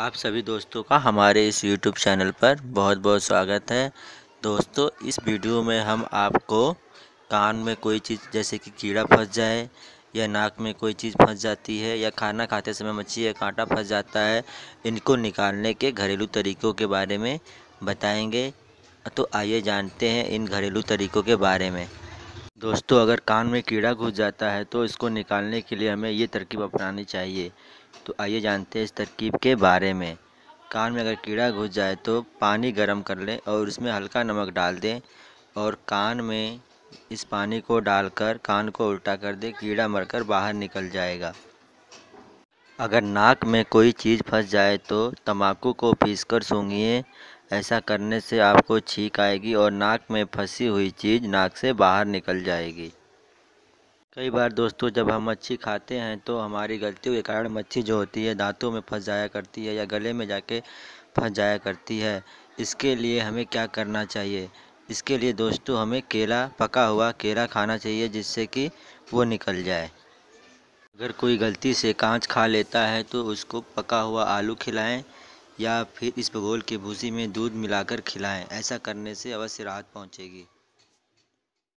आप सभी दोस्तों का हमारे इस YouTube चैनल पर बहुत बहुत स्वागत है दोस्तों इस वीडियो में हम आपको कान में कोई चीज़ जैसे कि कीड़ा फंस जाए या नाक में कोई चीज़ फंस जाती है या खाना खाते समय मच्छी या कांटा फंस जाता है इनको निकालने के घरेलू तरीकों के बारे में बताएंगे तो आइए जानते हैं इन घरेलू तरीकों के बारे में दोस्तों अगर कान में कीड़ा घुस जाता है तो इसको निकालने के लिए हमें ये तरकीब अपनानी चाहिए तो आइए जानते हैं इस तरकीब के बारे में कान में अगर कीड़ा घुस जाए तो पानी गर्म कर लें और उसमें हल्का नमक डाल दें और कान में इस पानी को डालकर कान को उल्टा कर दें कीड़ा मरकर बाहर निकल जाएगा अगर नाक में कोई चीज़ फंस जाए तो तम्बाकू को कर सूंघिए ऐसा करने से आपको छींक आएगी और नाक में फंसी हुई चीज़ नाक से बाहर निकल जाएगी कई बार दोस्तों जब हम मच्छी खाते हैं तो हमारी गलतियों के कारण मच्छी जो होती है दांतों में फंस जाया करती है या गले में जाके फंस जाया करती है इसके लिए हमें क्या करना चाहिए इसके लिए दोस्तों हमें केला पका हुआ केला खाना चाहिए जिससे कि वो निकल जाए अगर कोई गलती से कांच खा लेता है तो उसको पका हुआ आलू खिलाएं या फिर इस भगोल के भूसे में दूध मिलाकर खिलाएं ऐसा करने से अवश्य राहत पहुँचेगी